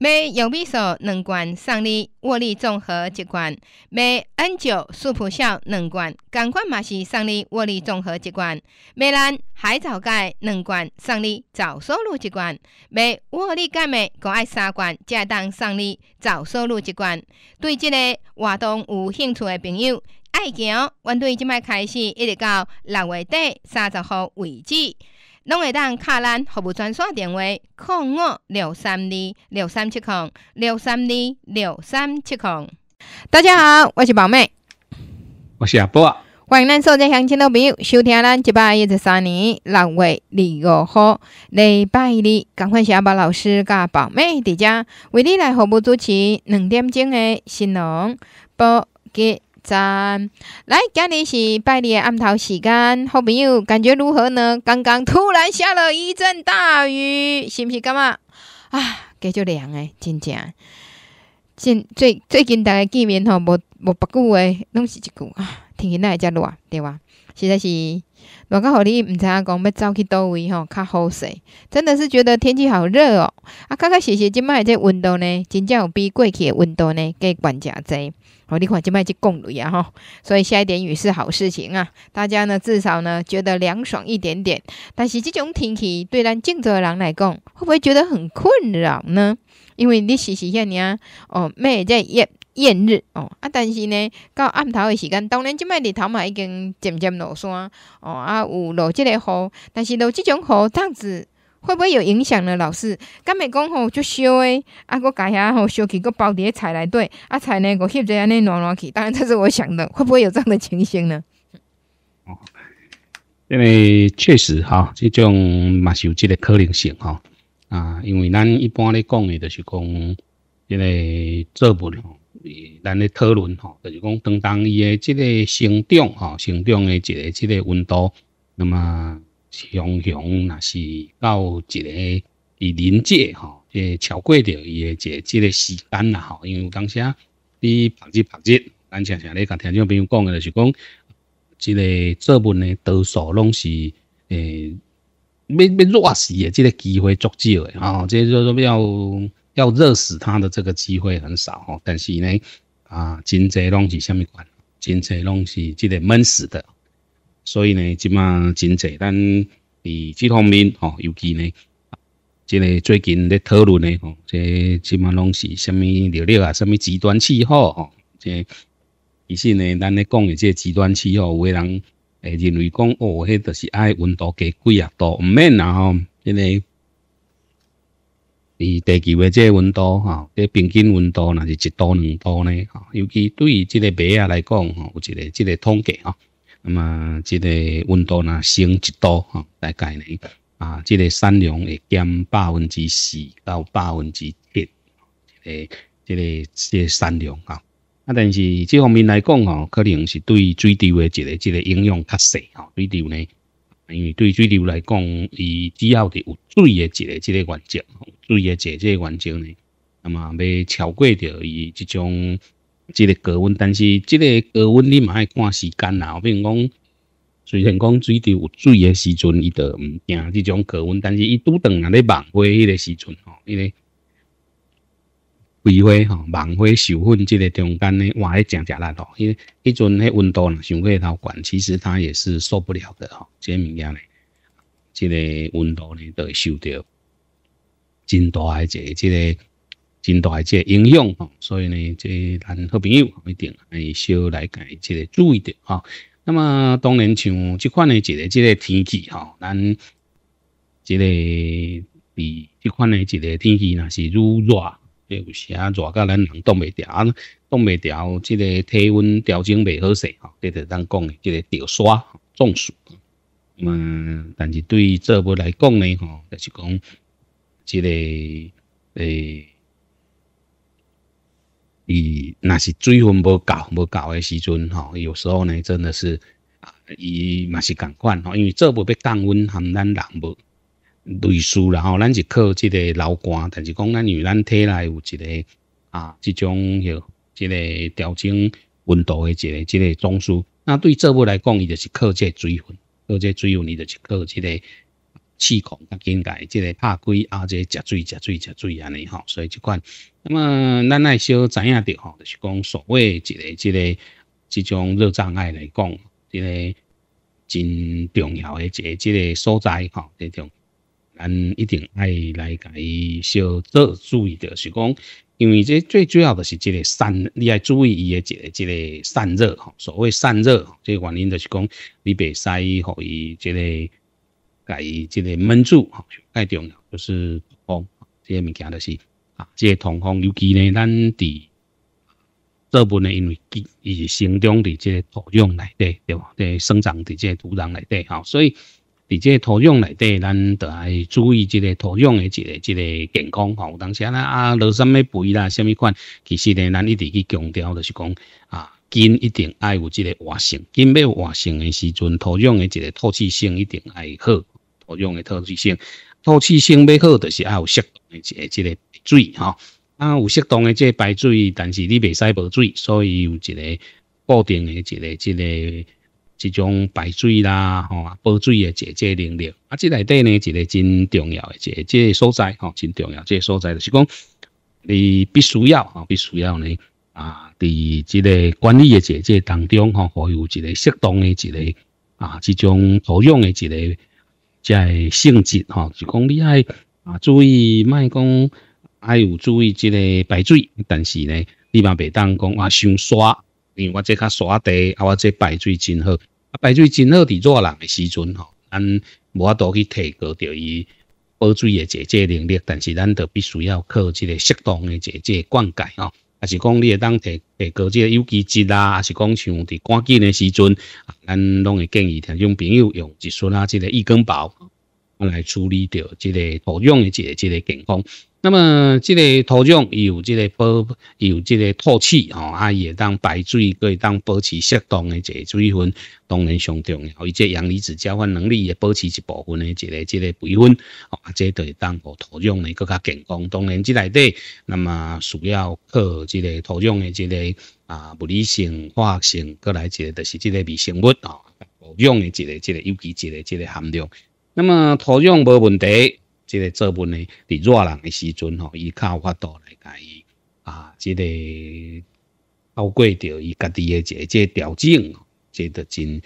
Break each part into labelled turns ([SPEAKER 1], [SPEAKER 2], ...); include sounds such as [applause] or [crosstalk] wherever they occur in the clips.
[SPEAKER 1] 买右米索两罐上你握力综合一关，买 N 九素普效两罐，感官嘛是上你握力综合一关，买蓝海藻钙两罐上你藻收入一关，买沃力钙末个爱三罐，加当上你藻收入一关。对这个活动有兴趣的朋友，爱行、我们从即摆开始，一直到六月底三十号为止。拢会当卡咱服务专线电话：零五六三二六三七零六三二六三七零。大家好，我是宝妹，我是阿波，欢迎咱所在乡亲的朋友收听咱一百一十三年六月二十五号礼拜日，赶快向阿宝老师甲宝妹伫家为你来服务主持两点钟的新郎报给。赞！来，今日是拜的暗头时间，好朋友感觉如何呢？刚刚突然下了一阵大雨，是不是？干嘛？啊，感觉凉诶，真正。近最最近大家见面吼，无无不句诶，拢是一句啊。天气那遮热，对吧？实在是热到互你毋知影讲要走去倒位吼较好势。真的是觉得天气好热哦。啊，刚刚谢谢今麦这温度呢，真正有比过去诶温度呢，加悬诚侪。哦，你看，即摆去降雨啊哈，所以下一点雨是好事情啊。大家呢，至少呢，觉得凉爽一点点。但是这种天气对咱郑州人来讲，会不会觉得很困扰呢？因为你时时现呢，哦，咩在艳艳日哦，啊，但是呢，到暗头的时间，当然即摆日头嘛已经渐渐落山哦，啊，有落即个雨，但是落即种雨，这样子。会不会有影响呢？老师，敢没讲吼就烧诶，啊，我家下吼烧起个包碟菜来对，啊菜呢我翕一下尼暖暖去。当然这是我想的，会不会有这样的情形呢？哦，
[SPEAKER 2] 因为确实哈，这种嘛是有这个可能性哈啊，因为咱一般咧讲诶，就是讲因为作物吼，咱咧讨论吼，就是讲当当伊诶这个生长吼，生长诶一个这个温度，那么。强强那是到一个伊临界哈，即超过着伊个一个这个时间啦吼，因为当时啊，你曝日曝日，咱常常咧甲听众朋友讲的，就是讲这个作文的多数拢是诶，未未热死的，这个机会足少的，啊，这就说要要热死他的这个机会很少吼。但是呢，啊，真侪拢是虾米款，真侪拢是这个闷死的。所以呢，即嘛真济，咱而呢方面，哦，尤其呢，即个最近咧讨论呢，即即嘛拢是，什么热力啊，什么极端气候，吼，即其实呢，咱咧讲嘅即极端气候，有啲人会认为讲，哦，迄就是爱温度几啊度，唔免啊，吼，因个。而地球嘅即温度，哈，啲平均温度嗱，是一度两度呢，哈，尤其对于即个病啊来讲，哈，有一个即个统计，哈。那么，这个温度呢升一度哈，概呢，啊，这个产量会减百分之四到百分之七，这个、这个、这个产量啊，但是这方面来讲哦，可能是对水流的一个、一个影响较小哦。水流呢，因为对水流来讲，伊主要的有水的一个、这个环节，水的这这个环则呢，那么要超过着伊这种。即个高温，但是即个高温你嘛爱看时间啦。比如讲，虽然讲水池有水诶时阵，伊着毋惊即种高温，但是伊拄当咧万花迄个时阵吼，迄个花花吼，万花受粉即个中间咧，哇咧正正力咯。迄迄阵迄温度啦，上对头悬，其实它也是受不了的吼，即个物件咧，即个温度咧，都会受着，真大诶一个即个。真大个影响吼，所以呢，即咱好朋友一定要少来改即个注意点吼。那么当然像即款的一个即个天气吼，咱即个比即款的一个天气那是愈热，即有时啊热到咱人冻袂调，冻袂调，即个体温调整袂好势吼，即个咱讲的即个掉痧、中暑。嗯，但是对于做物来讲呢吼，就是讲即个诶。伊那是水分无够无够的时阵吼，有时候呢真的是啊，伊嘛是共款吼，因为这无要降温，含咱人无类似，然后咱是靠即个流汗，但是讲咱因为咱体内有一个啊即种许即个调整温度的一个即个中枢，那对这部来讲，伊就是靠即个水分，靠即个水分，伊就是靠即个。气孔甲边界，即个拍开啊，即个食水、食水、食水安尼吼，所以即款，那么咱爱小知影着吼，就是讲所谓一个即个即种热障碍来讲，即个真重要诶一个即个所在吼，一定咱一定爱来甲伊小做注意着，是讲因为即最主要的是即个散，你爱注意伊诶一个即个散热吼，所谓散热，即个原因就是讲你袂使互伊即个。介一个门柱吼，介重要就是通风，这些物件就是啊，这些通风。尤其呢，咱伫这部分，因为伊伊生长伫这土壤内底，对吧？伫生长伫这土壤内底，好，所以伫这土壤内底，咱得爱注意这土壤的一个一个健康吼。当时啊，老什物肥啦，什物款，其实呢，咱一直去强调就是讲啊，根一定爱有这活性，根要活性的时阵，土壤的这个透气性一定爱好。所用的透气性，透气性要好，就是要有适当的一个个排水哈。啊，有适当这个排水，但是你未使无水，所以有一个固定的一个这个一种排水啦，哈，保水个这个能力。啊，即内底呢一个真重要的一个这个所在，哈，真重要这个所在就是讲你必须要啊，必须要呢啊，伫即个管理嘅即个当中，哈，含有一个适当嘅一个啊，即种所用嘅一个。即在性质吼，就讲你爱啊注意，卖讲爱有注意即个排水，但是呢，你嘛袂当讲啊伤刷，因为我即较刷地啊，我即排水真好。啊，排水真好伫热人诶时阵吼，咱无法度去提高着伊保水诶解解能力，但是咱着必须要靠即个适当诶解解灌溉啊。还是讲你会当提提高这有机质啊，还是讲像伫关键的时阵，咱拢会建议听众朋友用一酸啊，这个益根宝来处理掉这个土壤的即个这个健康。那么，即个土壤有即个保，有即个透气吼，啊，也当排水，可以当保持适当诶一个水分，当然上重要。伊即阳离子交换能力也保持一部分诶一个这个水分，啊，即对当个土壤呢更加健康。当然，即内底，那么需要靠即个土壤诶这个啊物理性、化学性，搁来一个，就是即个微生物哦，土壤诶这个这个，尤其质个这个含量。那么土壤无问题。即个作文呢，伫热人诶时阵吼，伊靠法度来甲伊啊，即个照顾着伊家己诶一个即个调整，即个真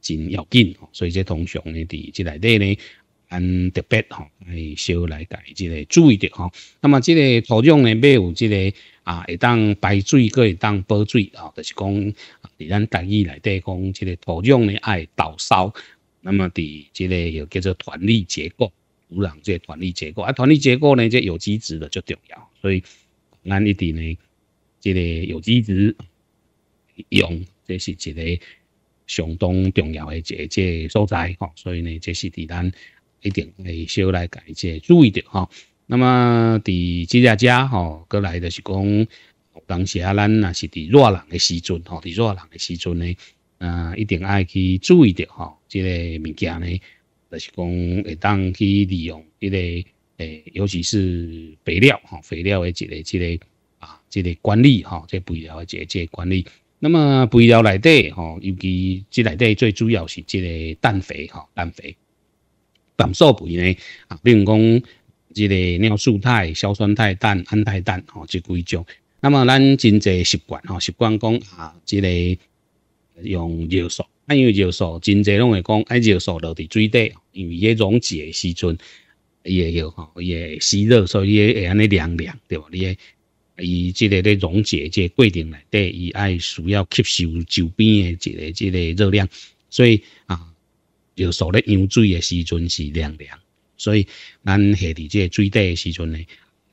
[SPEAKER 2] 真要紧吼。所以即通常呢，伫即内底呢，按特别吼，系少来甲伊即个注意着吼。那么即个土壤呢，要有即个啊，会当排水，佮会当保水啊，就是讲，伫咱台语内底讲，即个土壤呢，爱导烧。那么伫即个又叫做团粒结构。土壤这团粒结构啊，团粒结构呢，这有机质的就重要，所以，咱一定呢，这个有机质用，这是一个相当重要的一个这所在吼，所以呢，这是伫咱一定来少来解这注意着哈。那么，伫这下者吼，过来的是讲，当时啊，咱那是伫热人的时阵吼，伫热人的时阵呢，啊，一定爱去注意着吼，这个物件呢。就是讲会当去利用一个诶，尤其是肥料哈，肥料诶，一个即个啊，即个管理哈，即肥料诶，即个管理。那么肥料内底吼，尤其即内底最主要是即个氮肥哈，氮肥氮素肥呢啊，比如讲即个尿素、肽、硝酸钛氮、铵态氮哈，即几种。那么咱真侪习惯哈，习惯讲啊，即个。用尿素，安样尿素真侪拢会讲，安尿素落伫水底，因为伊溶解诶时阵，伊会吼，伊会吸热，所以伊会安尼凉凉，对无？诶，伊即个咧溶解即个过程内底，伊爱需要吸收周边诶一个即个热量，所以啊，尿素咧用水诶时阵是凉凉，所以咱下伫即个水底诶时阵咧。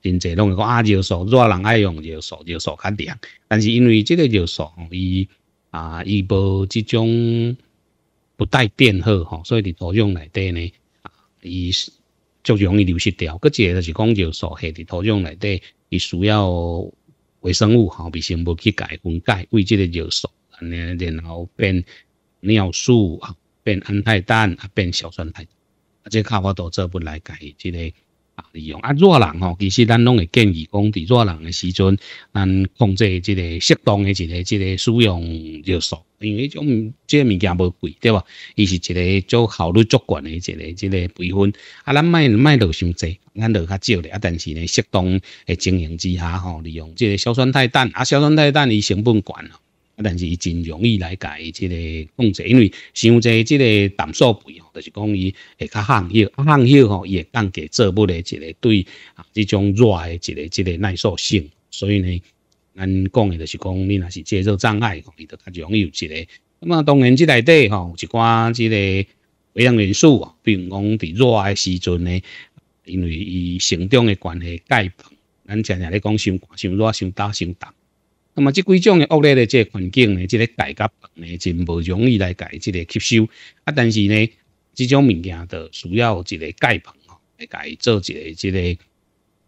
[SPEAKER 2] 真侪拢会讲啊，尿素热人爱用尿素，尿素较凉，但是因为即个尿素，伊。啊，伊无即种不带电荷吼，所以伫土壤内底呢，啊，伊就容易流失掉。个只就是讲尿素系伫土壤内底，伊需要微生物吼，微生物去解分解，为即个尿素，安尼然后变尿素啊，变氨态氮啊，变硝酸态，啊，即靠我都做不来解即个。啊！利用啊，热人吼，其实咱拢会建议讲，伫热人的时阵，咱控制一个适当的一个一个使用尿素，因为种即个物件无贵，对吧？伊是一个做效率足悬的一个一个培训，啊，咱卖卖落伤济，咱落较少咧。啊，但是咧，适当的经营之下吼，利用即个硝酸态氮，啊，硝酸态氮伊成本悬。啊，但是伊真容易来甲伊即个控制，因为伤侪即个淡素肥吼，就是讲伊会较寒，热寒热吼，伊会降低作物的一个对啊，即种热的一个即个耐受性。所以呢，咱讲的就是讲，你若是接受障碍，伊就较容易有一个。那么当然即里底吼，一寡即个微量元素，比如讲伫热的时阵呢，因为伊成长的关系，钙，咱常常咧讲，伤寒、伤热、伤焦、伤重。那么这几种的恶劣的即个环境呢，即个钙甲硼咧真无容易来钙即个吸收啊。但是呢，这种物件都需要一个钙硼哦，来钙做一个即个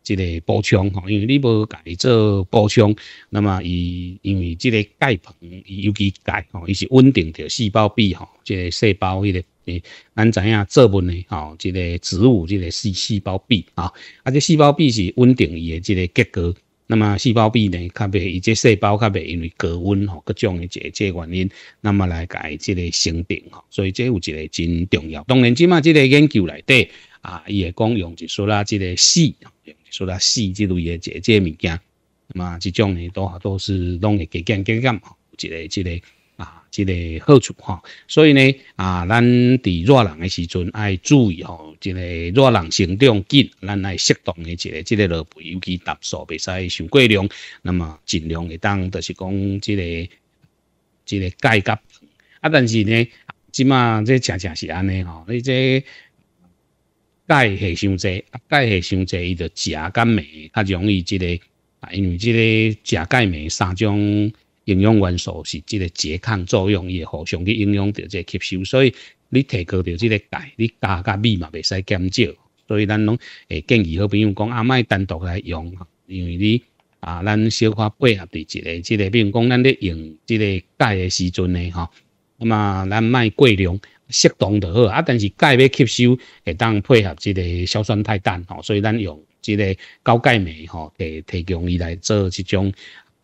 [SPEAKER 2] 即个补充吼。因为你无钙做补充，那么伊因为即个钙硼伊其几钙吼，伊是稳定着细胞壁吼，即个细胞迄个，咱怎影做问呢吼？即个植物即个细细胞壁啊，啊，即细胞壁是稳定伊的即个结构。那么细胞壁呢，它别以这细胞特别因为高温吼各种的这这原因，那么来解这个生病吼，所以这有一个真重要。当然即嘛，这个研究来的啊，伊也讲用一说啦，这个四用一说啦四这类的这这物件，那么这种呢都都是拢会加减加减吼，一个一个。即个好处哈，所以呢，啊，咱伫热人诶时阵，爱注意吼，一个热人成长紧，咱爱适当诶这个，即个落肥，尤其搭数，袂使伤过量。那么尽量会当，就是讲这个，这个钙甲啊，但是呢，即码即恰恰是安尼吼，你这钙下上侪，钙下伤侪，伊就食钙镁，较容易这个，啊，因为即个食钙镁三种。营养元素是这个拮抗作用也好，相去影响着这吸收，所以你提高着这个钙，你加加镁嘛未使减少。所以咱拢会建议好朋友讲啊，莫单独来用，因为你啊，咱消化配合伫即个，即个比如讲咱咧用即个钙诶时阵呢，吼，那嘛咱莫过量，适当就好啊。但是钙要吸收会当配合即个硝酸钛氮吼，所以咱用即个高钙酶吼，给提供伊来做一种。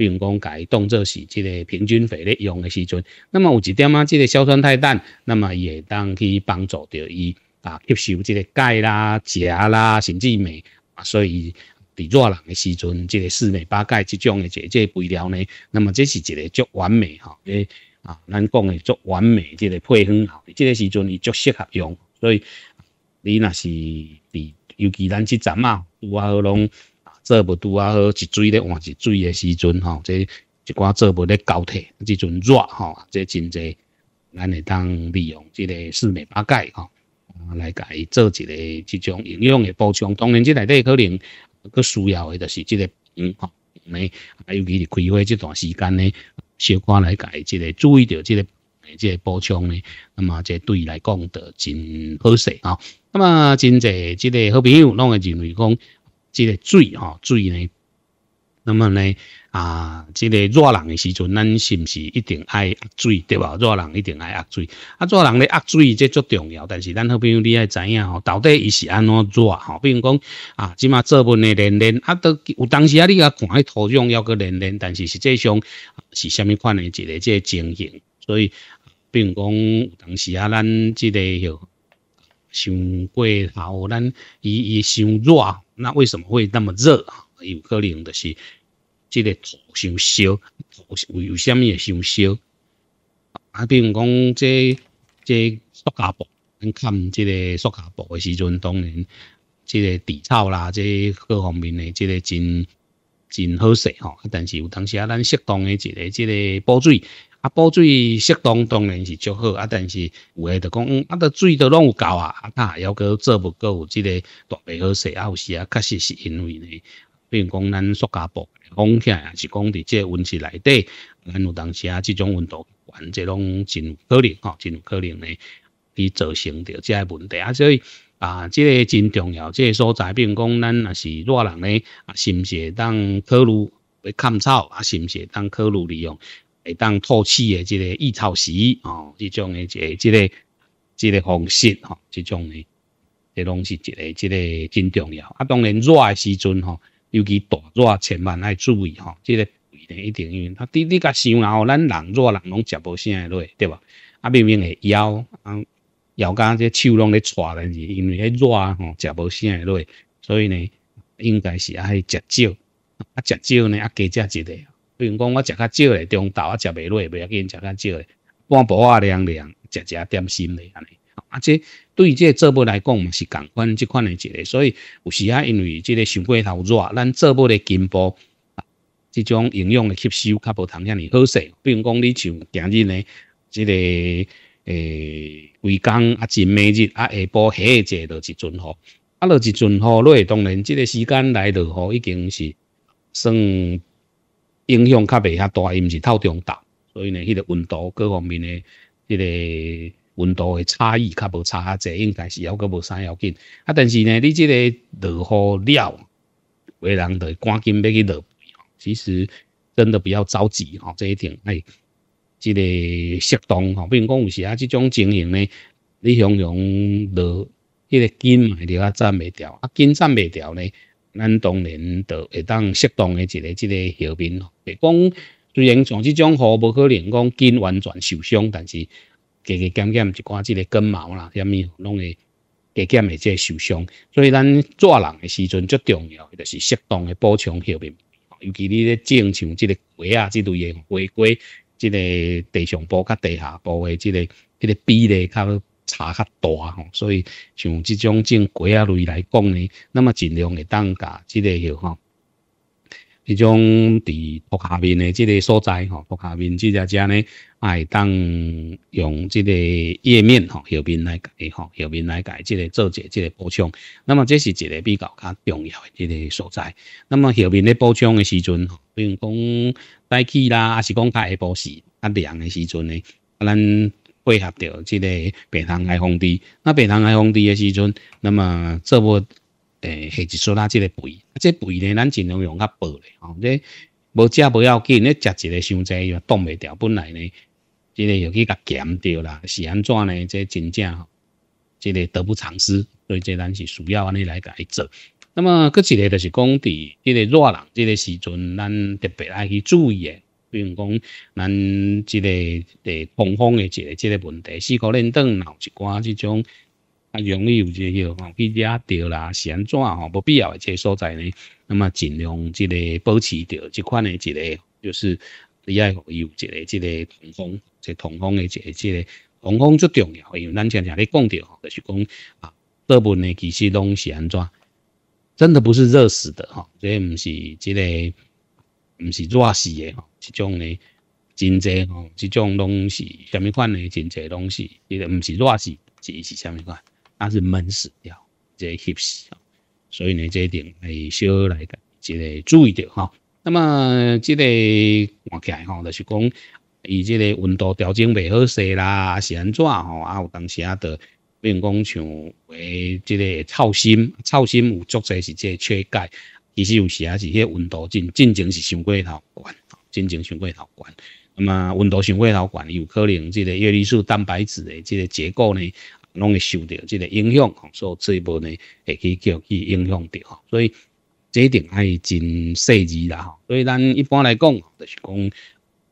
[SPEAKER 2] 比如讲，家当作是即个平均肥力用的时阵，那么有一点啊，即个硝酸态氮，那么伊会当去帮助到伊啊吸收即个钙啦、钾啦、甚至镁啊，所以伫弱人的时阵，即个四美八钙这种的这这肥料呢，那么这是一个足完美吼，诶啊，咱讲的足完美，即个配方哈，即个时阵伊足适合用，所以你若是，尤其咱即阵啊，有啊，拢。做不拄啊？好，一水咧换一水诶时阵吼，即一寡做不咧交替，即阵热吼，即真侪咱会当利用即个四美八改吼，来甲伊做一个即种营养诶补充。当然，即内底可能佫需要诶，就是即个嗯，呢，还尤其是开会即段时间呢，小可来甲伊即个注意着即个诶，即个补充呢。那么，即对来讲，著真好势啊。那么，真侪即个好朋友，拢会认为讲。即个水吼水呢？那么呢啊？即个热人的时候，咱是不是一定爱压水对吧？热人一定爱压水啊！热人咧压水，即足重要。但是咱好朋友，你爱知影吼？到底伊是安怎热吼？比如讲啊，即码做文的练练啊，都有当时啊，你啊看迄土壤要个练练，但是实际上是虾米款的一个即个情形。所以比如讲，当时啊，咱即个哟想过头，咱伊伊想热。那为什么会那么热啊？有可能的是，这个土上少，土有什么也上少。啊，比如讲，这这塑胶布，你看这个塑胶布的时阵，当然这个地草啦，这各方面的这个真。真好势吼，啊，但是有当时啊，咱适当的一个、一个补水，啊，补水适当当然是足好，啊，但是有诶，着讲啊，着水都拢有够啊，啊，但系犹阁做不够，即个大白好势，啊，有时啊，确实是因为呢，比如讲咱塑胶布讲起来，是讲伫即个温室内底，咱有当时啊，即种温度环境，即拢真有可能吼，真有可能呢，去造成着即个问题啊，所以。啊，这个真重要，这个所在，比如讲，咱若是热人呢，啊，是不是会当可炉会砍草啊，是不是会当可炉利用，会当透气的这个易草时哦，这种的这、这个、这个方式哦，这种的，这拢是一个、这个真重要。啊，当然热的时阵吼，尤其大热，千万要注意吼，这个一定，一因为啊，你你甲想啊，吼咱人热人拢食无啥落，对吧？啊，明明会枵，啊。有间即手拢咧拽，咧，是因为迄热吼，食无啥热，所以呢，应该是爱食少。啊，食少呢，啊加食一个。比如讲，我食较少嘞，中昼啊食袂落，袂要紧，食较少嘞，半晡啊凉凉，食食点心嘞安尼。啊，即对即做不来讲嘛是共款即款诶一个。所以有时啊，因为即个上过头热，咱做不咧进步啊，即种营养吸收较无同向尼好势。比如讲，你像今日呢，即个。诶，维工啊，前两日啊，下晡下一下就一阵雨，啊落一阵雨落，当然这个时间来落雨已经是算影响较袂遐大，伊毋是透中大，所以呢，迄个温度各方面呢，迄个温度的差异较无差，即应该是抑阁无啥要紧。啊，但是呢，你这个落雨了，有人著赶紧要去落，其实真的不要着急哦，这一点哎。一个适当吼，比如讲有时啊，这种情形咧，你形容到迄个筋埋掉啊，站袂掉啊，筋站袂掉呢，咱当然就会当适当的一个这个休兵咯。别讲虽然像这种好，无可能讲筋完全受伤，但是加加减减一寡这个根毛啦，虾物拢会加减会即受伤。所以咱做人诶时阵，最重要就是适当诶补充休兵，尤其你咧种像即个花啊，即类嘢花果。即个地上部甲地下部诶，即个比例较差较大所以像即种正规仔类来讲呢，那么尽量会当甲即个许吼，迄种伫托下面诶即个所在吼，下面即只只呢，爱当用即个页面吼，后面来改吼，后面来改即个做者即个补充。那么这是一个比较较重要诶即个所在。那么后面咧补充诶时阵比如讲早起啦，还是讲较下晡时，较凉的时阵呢，啊咱配合着即个白糖来放低。那白糖来放低的时阵，那么做不诶下一说啦，即个肥，即肥呢，咱尽量用较薄的吼。你无食不要紧，你食一个伤侪，冻袂调。本来呢，即个又去甲减掉啦，是安怎呢？即真正吼，即个得不偿失，所以即咱是需要安尼来改做。那么，搁一个就是讲，伫一个热人，这个时阵，咱特别爱去注意。比如讲，咱这个通风的这个这个问题，四个人当闹一寡这种啊，容易有这许去惹掉啦、是安怎吼，无必要的这所在呢。那么，尽量这个保持着这款的这个，就是也要有这个这个通风，这通风的这个个通风最重要，因为咱常常咧讲着吼，就是讲啊，大部分其实拢是安怎？真的不是热死的哈，这唔是即个唔是热死的哈，这种呢真多哈，即种拢是什么款呢？真多东西，一个唔是热死，只是什么款，那是闷死掉，即死息。所以呢，这一点要小来即个注意到哈。那么即个看起来吼，就是讲伊即个温度调整未好势啦，是安怎吼？啊，有当时啊，就。比如讲像诶，即个操心，操心有足侪是即个缺钙。其实有时啊是迄个温度真真正是伤过头高，真正伤过头悬。那么温度伤过头悬，有可能即个叶绿素蛋白质的即个结构呢，拢会受到即个影响，所以这一部呢会去叫去影响着。所以这点爱真细致啦。所以咱一般来讲，就是讲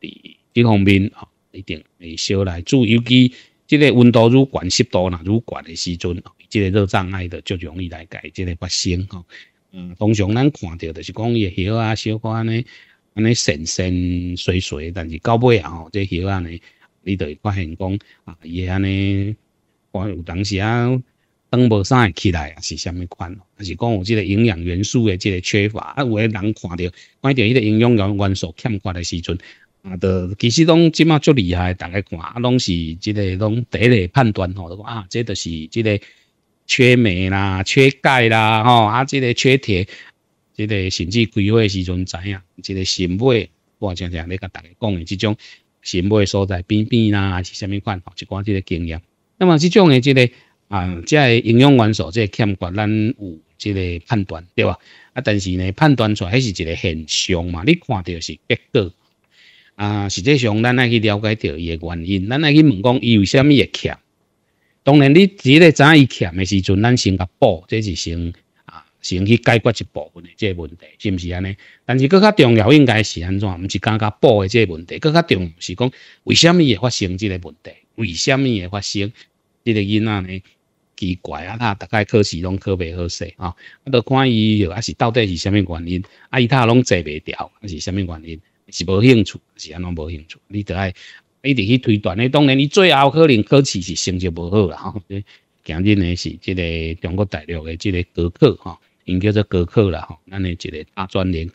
[SPEAKER 2] 伫即方面吼，一定会少来注意。尤其。即个温度愈悬，湿度呐愈悬的时阵，即个热障碍的就容易来家即个发生吼。嗯，通常咱看到就是讲伊个鸟啊、小龟安尼安尼神神水水，但是到尾啊吼，即个鸟安尼，你就会发现讲啊伊安尼，我有当时啊登无啥会起来啊是虾米款？还是讲有即个营养元素的即个缺乏？啊，有个人看到，看到伊个营养元元素欠缺的时阵。啊，就其实拢即马最厉害，大家看，啊，拢是即个拢第一个判断吼，就讲啊，即都是即个缺镁啦、缺钙啦，吼，啊，即个缺铁，即个甚至规划时阵知影，即个心脉，我常常咧甲大家讲诶，即种心脉所在边边啦，是虾米款，吼，一寡即个经验。那么即种诶即个啊，即个营养元素即个欠缺，咱有即个判断，对吧？啊，但是呢，判断出来还是一个现象嘛，你看到是结果。啊，实际上，咱爱去了解到伊个原因，咱爱去问讲伊为虾米会欠。当然，你只咧知伊欠的时阵，咱先甲补，这是先啊，先去解决一部分的这问题，是不是安尼？但是更加重要应该是安怎？唔是单单补的这问题，更加重是讲为虾米会发生这个问题？为虾米会发生？这个囡仔呢，奇怪啊，他大概考试拢考袂好势啊，都看伊，还是到底是虾米原因？啊，伊他拢坐袂调，啊，是虾米原因？是无兴趣，是安怎无兴趣？你得爱一直去推断。咧。当然，你最后可能考试是成绩无好啦。吼、今日呢是即个中国大陆的即个高考吼，因叫做高考啦吼。咱呢一个大专联，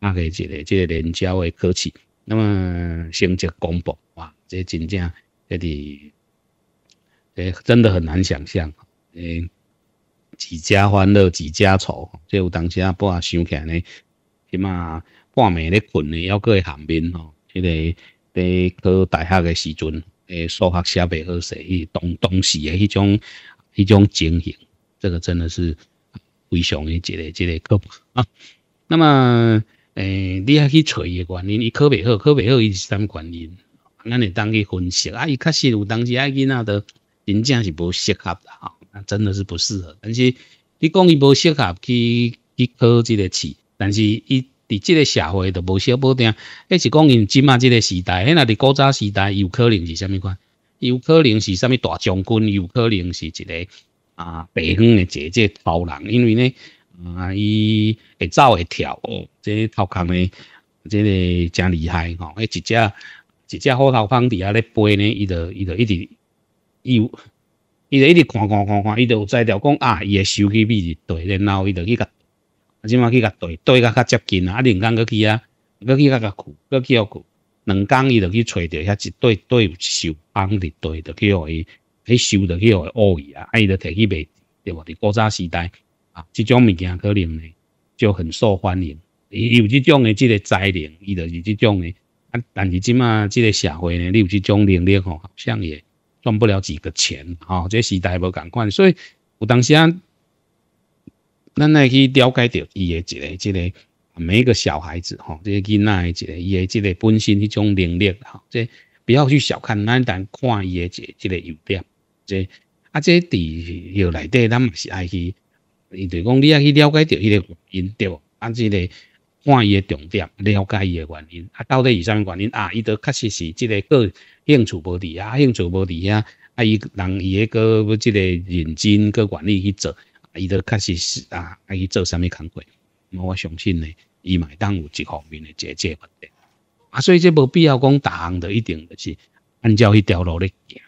[SPEAKER 2] 啊个一个即个联招的考试，那么成绩公布哇，这真正，这得，诶，真的很难想象。诶，几家欢乐几家愁，这有当时啊，不啊想起来呢？起码。半暝咧困咧，犹过寒冰吼。迄个伫考大学诶时阵，诶，数学写袂好势，当当时诶迄种迄种情形，这个真的是非常诶一个一个可怕啊。那么，诶，你要去揣诶原因？伊考袂好，考袂好伊是啥物原因？咱会当去分析啊。伊确实有当时啊，囡仔都真正是无适合吼、啊，真的是不适合。但是你讲伊无适合去去考即个试，但是伊。伫即个社会，就无小保定。迄是讲因即嘛，即个时代；，迄若伫古早时代，有可能是虾米款？有可能是虾米大将军？有可能是一个啊北方诶姐姐超人？因为呢，啊伊会走会跳，哦，即个头壳呢，即个真厉害吼！诶，一只一只虎头蜂伫遐咧飞呢，伊就伊就一直有，伊就一直看看看看，伊就有在条讲啊，伊诶手机位置对，然后伊就去甲。啊，即马去甲对对甲较接近啊，啊两工个去啊，个去较较去，个去又去，两工伊就去找着遐一对对有收帮的，对就去互伊，伊收的去互伊恶意啊，啊伊就摕去卖，对无？伫古早时代啊，即种物件可能呢就很受欢迎，伊有即种的即个才能，伊就是即种的啊。但是即马即个社会呢，你有即种能力吼，好像也赚不了几个钱啊。即时代无共款，所以有当时。啊。咱来去了解到伊的一个即个每一个小孩子吼，这囡仔的一个伊的即个本身迄种能力吼，这不要去小看咱单看伊的一一个优点，这啊，这伫又内底，咱嘛是爱去，伊就讲你爱去了解到伊个原因对无？即、之个。看伊个重点，了解伊个原因，啊到底是啥物原因啊？伊都确实是即个个兴趣无伫啊，兴趣无伫啊，啊伊人伊个个要即个认真个愿意去做。伊都确实是啊，去做啥物工课，我相信呢，伊会当有一方面的解决问题，啊，所以即无必要讲，逐项著一定就是按照迄条路咧行，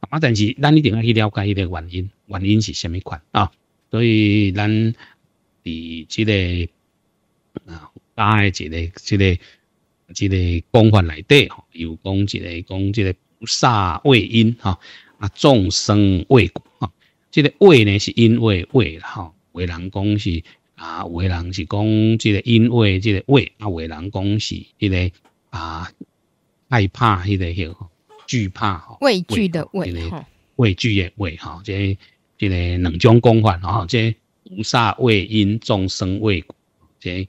[SPEAKER 2] 啊，但是，咱一定要去了解迄个原因，原因是物款啊？所以，咱伫即个啊，诶一个即个即个讲法底吼，有讲一个，讲即个菩萨畏因，吼，啊，众生畏果，啊。这个畏呢，是因为畏哈，为难攻是啊，为难是讲这个因为这个畏啊，为难攻是一个啊，害怕一个叫惧怕哈，畏惧的畏哈，畏惧的畏哈。这这个能将功缓哈，这菩萨畏因众生畏，这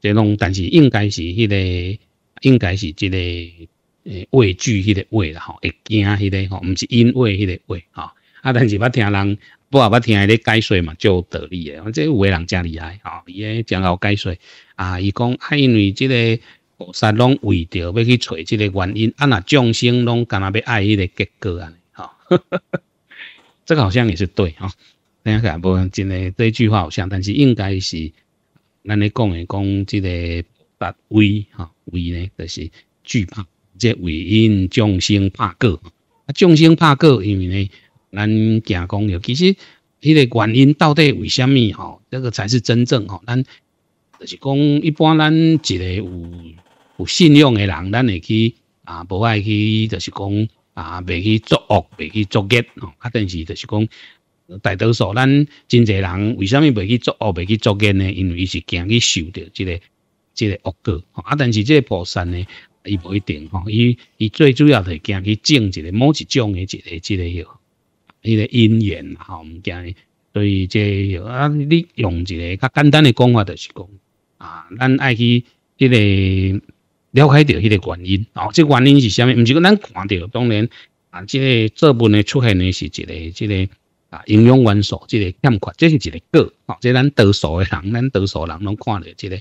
[SPEAKER 2] 这弄，但是应该是那个，应该是这个诶畏惧迄个畏啦哈，会惊那个哈，不是因为迄个畏啊。啊！但是捌听人，不啊，捌听个解说嘛，就得厉诶。反正有诶人正厉害，吼，伊诶长老解说啊，伊讲啊，因为即个菩萨拢为着要去找即个原因，啊，那众生拢干嘛要爱迄个结果啊？哈，[laughs] 这个好像也是对吼。你看下，不，真对这句话好像，但是应该是咱咧讲诶，讲即个达微哈微呢，就是惧怕，即为因众生怕过，啊，众生怕过，因为呢。咱讲讲了，其实迄个原因到底为虾物吼，这个才是真正吼。咱就是讲，一般咱一个有有信用的人，咱会去啊，不爱去，就是讲啊，袂去作恶，袂去作孽吼。啊，但是就是讲，大多数咱真侪人为虾物袂去作恶，袂去作孽呢？因为伊是惊去受着即个即个恶果。啊，但是即个菩萨呢，伊无一定吼，伊伊最主要著是惊去种一个某一种的即个即个迄。迄个因缘，好唔惊，所对即系啊，你用一个较简单的讲法，就是讲啊，咱爱去那个了解到迄个原因，哦，即原因系咩？唔是讲咱看到当然啊，即个作文呢出现呢，是一个即个啊营养元素，即个欠缺，即是一个果，哦，即咱多数的人，咱多数人拢看到，即个，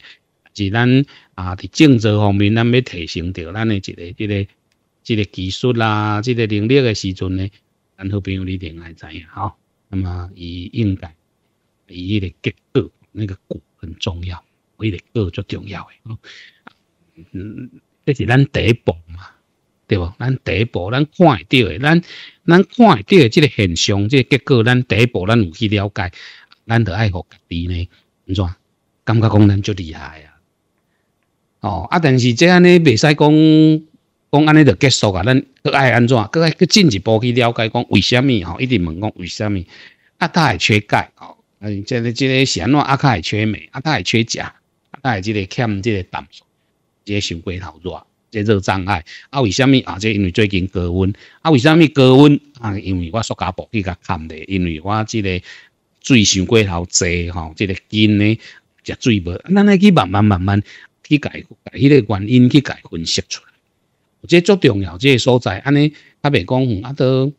[SPEAKER 2] 是咱啊，伫政策方面，咱要提升到，咱的一个，即个，即个技术啦，即个能力的时阵呢？咱好朋友，你定爱知影吼？那么伊应该，伊迄个结果，那个果很重要，伊个果最重要诶。这是咱第一步嘛，对无？咱第一步，咱看会到诶，咱咱看会到诶，即个现象，即个结果，咱第一步，咱有去了解，咱着爱学家己呢，安怎？感觉讲咱足厉害啊！哦，啊，但是即安尼未使讲。讲安尼就结束啊！咱搁爱安怎，搁爱搁进一步去了解讲为什么吼？一直问讲为什么？啊，他会缺钙吼，啊，即个即个是安怎，啊，他会缺镁，啊，他会缺钾，啊，他即个欠即个淡素即个伤过头热，即个热障碍。啊，为什么啊？即因为最近高温。啊，为什么高温啊？因为我塑胶布去甲沉咧因为我即个水伤过头侪吼，即个筋呢食水无，咱来去慢慢慢慢去改改迄个原因，去改分析出来。即足重要，即个所在，安尼较袂讲远，啊都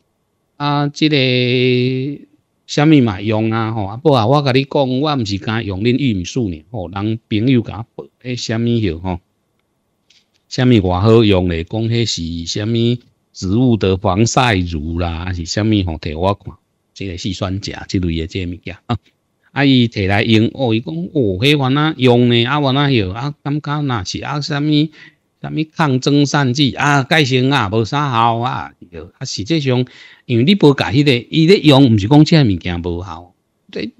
[SPEAKER 2] 啊，即个虾米嘛用啊？吼，啊不啊，我甲你讲，我唔是敢用恁玉米树呢？吼，人朋友甲报诶，啥物哟？吼，啥物外好用咧？讲迄是啥物植物的防晒乳啦，还是啥物？吼，摕我看，即个四酸钾，即类的即物件啊。阿姨摕来用，哦，伊讲哦，迄我那用呢，啊原来哟，啊感觉那是啊啥物？啥物抗争善剂啊，改型啊，无啥效啊。对，啊实际上，因为你无改迄个，伊咧用，唔是讲即个物件无效，对，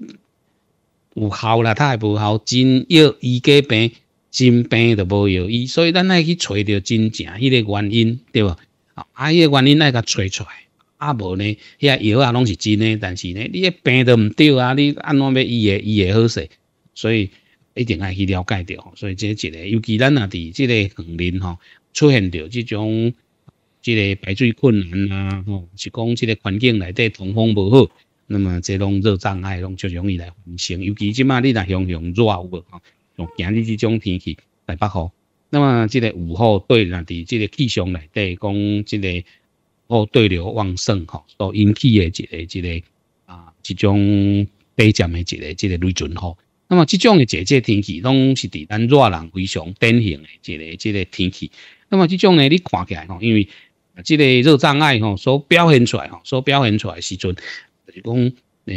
[SPEAKER 2] 有效啦，它系无效。真药医个病，真病着无药医，所以咱爱去揣着真正迄个原因，对无？啊，迄个原因爱甲揣出，啊无呢，遐药啊拢是真诶，但是呢，你个病都唔对啊，你按怎要医诶，医诶好势？所以。一定爱去了解着，所以即个尤其咱啊伫即个园林吼，出现着即种即个排水困难啊，吼是讲即个环境内底通风不好，那么即种热障碍，拢就容易来形成。尤其即马你若向向热有无吼，像今日即种天气台北好，那么即个午后对咱伫即个气象内底讲即个哦对流旺盛吼，所引起的一个一个啊一种短暂的一个一个雷阵雨。那么这种的一个天气，拢是对咱热人非常典型的一个、一个天气。那么这种呢，你看起来，吼，因为这个热障碍吼，所表现出来吼，所表现出来的时阵，就是讲诶，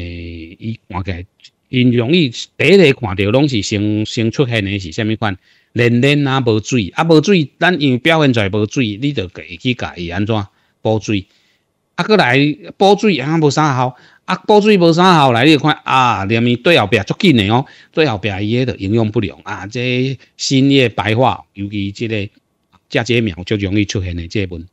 [SPEAKER 2] 伊看起来，因容易第一个看到拢是先先出现的是虾米款？连连啊无水啊无水，咱因为表现出来无水，你就改去改，伊安怎？补水，啊，过来补水啊，冇啥效。啊，补水无啥好来，你看啊，连边最后壁足紧的哦，最后壁伊个营养不良啊，这新叶白化，尤其即个嫁接苗足容易出现的这问题，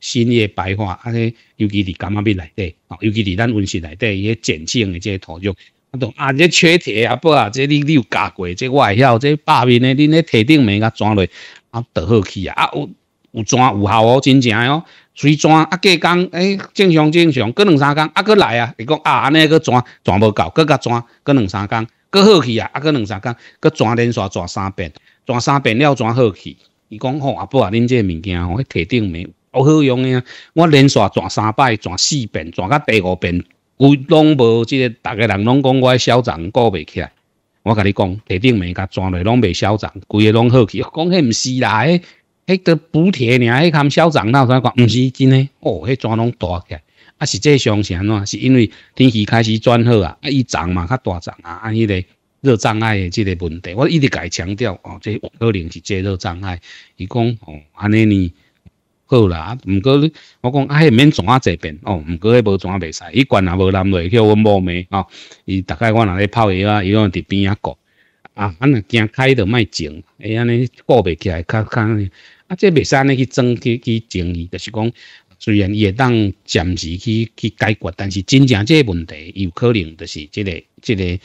[SPEAKER 2] 新叶白化，啊，尤其伫感嘛咪来底，啊，尤其伫咱温室内底，伊个碱性的这个土壤，啊，啊，这缺铁啊不啊，这你你有加过，这我会晓，这百面的恁那铁顶面甲转落，啊，倒好去啊啊。有有钻有效哦，真正哦。随钻啊，计工诶，正常正常。过两三工啊，搁来啊，伊讲啊，安尼搁钻钻无够，搁甲钻搁两三工，搁好去啊，啊过两三工，搁钻连续钻三遍，钻三遍了，钻好去。伊讲吼阿伯啊，恁这个物件吼，铁钉棉好好用诶啊。我连续钻三摆，钻四遍，钻到第五遍，规拢无即个，逐个人拢讲我嚣张，顾未起来。我甲你讲，铁顶面甲钻落拢未嚣张，规个拢好去。讲迄毋是啦，迄迄个补贴呢？迄个校长那有啥讲？唔是真诶，哦，迄砖拢大起来，啊是这相像啊，是因为天气开始转好啊，啊伊长嘛，较大长啊，啊伊嘞热障碍诶，即个问题，我一直改强调哦，这可能系遮热障碍，伊讲哦，安尼呢好啦，唔过你我讲啊，迄免砖啊这边哦，唔过迄无砖啊未使，伊管也无拦落去阮补咩哦，伊大概我那咧泡药啊，伊用伫边啊顾，啊，安尼惊开的卖种，会安尼顾袂起来，较较。啊，即袂使安尼去争去去争议，就是讲，虽然伊会当暂时去去解决，但是真正即个问题，有可能就是即个即个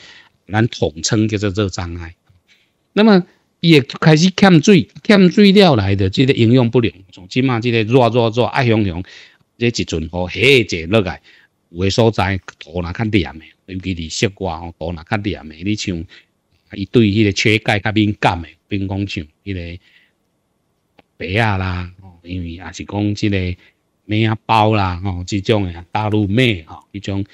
[SPEAKER 2] 咱统称叫做做障碍。那么，伊也开始欠水、欠水了来的，即个营养不良。从即马即个热热热、爱烘烘，即一阵吼黑者落来，有诶所在土若较黏诶，尤其是室瓜吼土若较黏诶，你像伊对迄个缺钙较敏感诶，比如讲像迄个。白鸭啦，哦，因为也是讲即个咩啊包啦，哦，即种个大陆妹吼，即种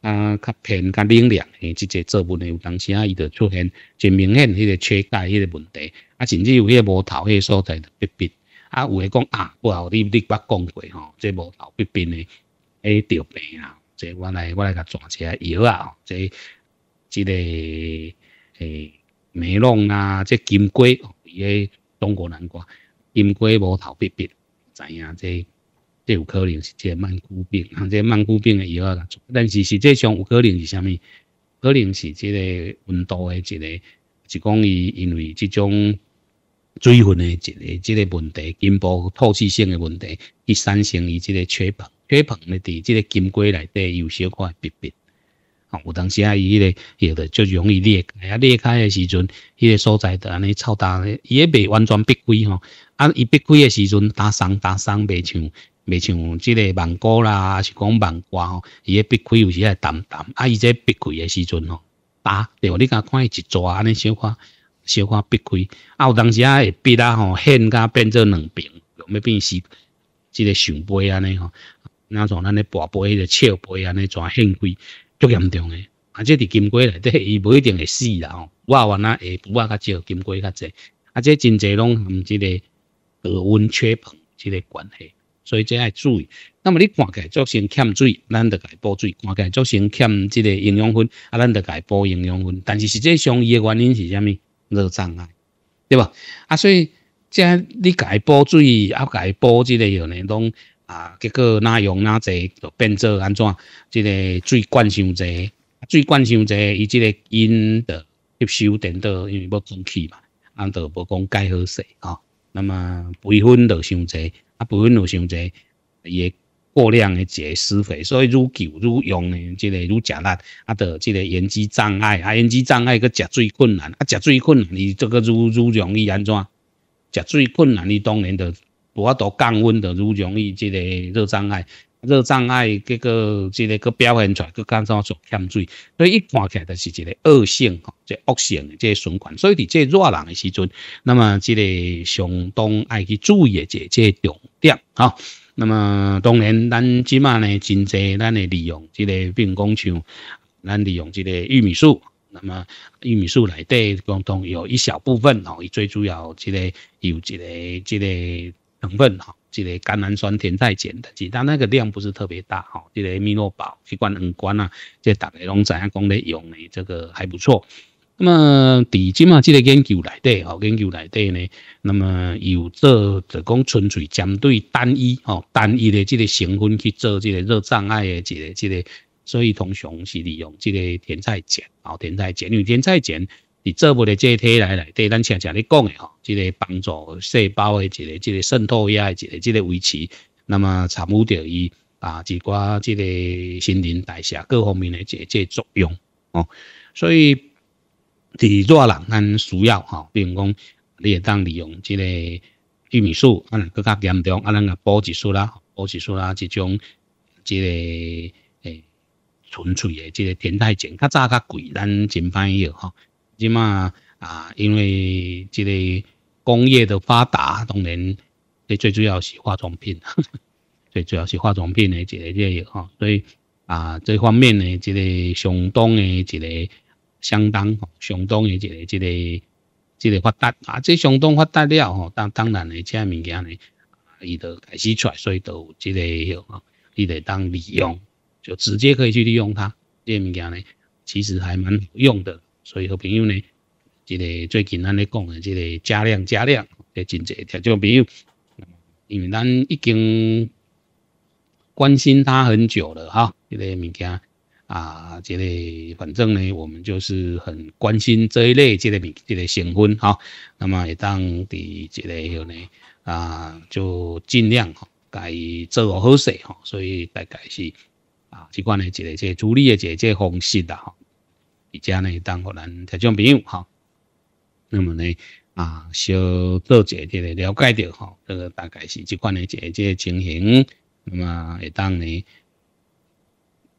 [SPEAKER 2] 啊较偏较冷凉的，直接做诶，有当时啊，伊就出现真明显迄个缺钙迄个问题，啊，甚至有迄个无头迄个所在的不平，啊，有诶讲啊，不好，你你捌讲过吼，即无头不平的，哎，着病啦，即我来我来甲抓起药啊，吼，即即个诶梅陇啊，即金龟哦，伊个中国南瓜。金龟无头，鼻鳖，知影这这有可能是这个曼谷病，啊，这曼谷病的药啊，但是实际上，有可能是啥物？可能是这个温度的这个，是讲伊因为这种水分的这个这个问题，根部透气性的问题，去产生伊这个缺硼，缺硼的伫这个金龟内底有小块鼻鳖。有当时啊，伊迄个有的就容易裂，啊裂开个时阵，伊个所在的安尼操大嘞，伊个未完全劈开吼。啊，伊劈开个时阵，打伤打伤未像未像即个芒果啦，是讲芒果吼，伊个劈开有时会淡淡，啊伊这劈开个时阵吼，打对，你家看伊一抓安尼小块小块劈开，啊有当时啊会劈啊吼，现甲变做两爿，要变是即个上杯安尼吼，然后咱的薄杯、伊个俏杯安尼全现开。足严重诶，啊！即伫金龟内底，伊 [laughs] 无一定会死啦吼。我原来下补啊较少，金龟较侪，啊！即真侪拢含即个呃温缺硼即个关系，所以这爱注意。那么你灌溉足成欠水，咱着该补水；灌溉足成欠即个营养分，啊，咱着该补营养分。但是实际上，伊诶原因是啥物？热障碍，对吧？啊，所以即你该补水，啊，该补即个药呢，拢啊，结果哪用哪侪就变做安怎？即个水灌伤侪，水灌伤侪，伊即个因的吸收点倒，因为要空气嘛，安都无讲解好势啊。那么肥分都伤侪，啊，肥分都伤侪，也过量的节施肥，所以愈久愈用的，即个愈吃力，啊，的即个延肌障碍，啊，延肌障碍个食水困难，啊，食水困难，你这个愈愈容易安怎？食水困难，你当然就。我多降温的愈容易，即个热障碍，热障碍这个即个佫表现出来，佫干啥欠水，所以一看起来就是一个恶性吼，即恶性即循环。所以伫即热人的时阵，那么即个相当爱去注意者即重点，好。那么当然咱即卖呢真侪，咱会利用即个，病工厂，咱利用即个玉米树，那么玉米树内底讲讲有一小部分吼，伊最主要即个有即个即个。成分哈，这个甘氨酸甜菜碱，其他那个量不是特别大哈。这个米诺宝，一罐两罐啊，这大家拢知影讲咧用咧，这个还不错。那么伫金嘛，这个研究内底，好研究内底呢，那么有做就讲纯粹针对单一哦，单一的这个成分去做这个热障碍的这个这个，所以通常是利用这个甜菜碱，哦甜菜碱因为甜菜碱。你做不的这体来来对咱常常咧讲的吼，即个帮助细胞的一个即个渗透的一个即个维持，那么参与着伊啊一寡即个新陈代谢各方面个、一即作用哦。所以，伫热人咱需要哈，比如讲你也当利用即个玉米素，啊，更加严重啊，咱个补子素啦，补子素啦，即种即个诶纯粹的即个甜菜碱，较早较贵，咱真半夜吼。嘛啊，因为这个工业的发达，当然，最主要是化妆品，[laughs] 最主要是化妆品的这个这个哈，所以啊，这方面呢，这个相当的这个相当相当的这个这个这个发达啊，这相当发达了哈。但当然呢，个物件呢，伊就开始出来，所以就这个哈，伊来当利用，就直接可以去利用它。这物件呢，其实还蛮好用的。所以，好朋友呢，即个最近咱咧讲诶，即个加量加量诶，真侪听众朋友，因为咱已经关心他很久了哈，即个物件啊，即个反正呢，我们就是很关心这一类即个物，即个成分哈。那么会当伫即个后呢啊，就尽量吼，家己做好好势吼，所以大概是啊，即款诶一个即个处理诶一个方式啦吼。而且呢，当互咱听种朋友哈，那么呢啊，小做一点个了解着吼，这个大概是即款的即个情形。那么会当呢，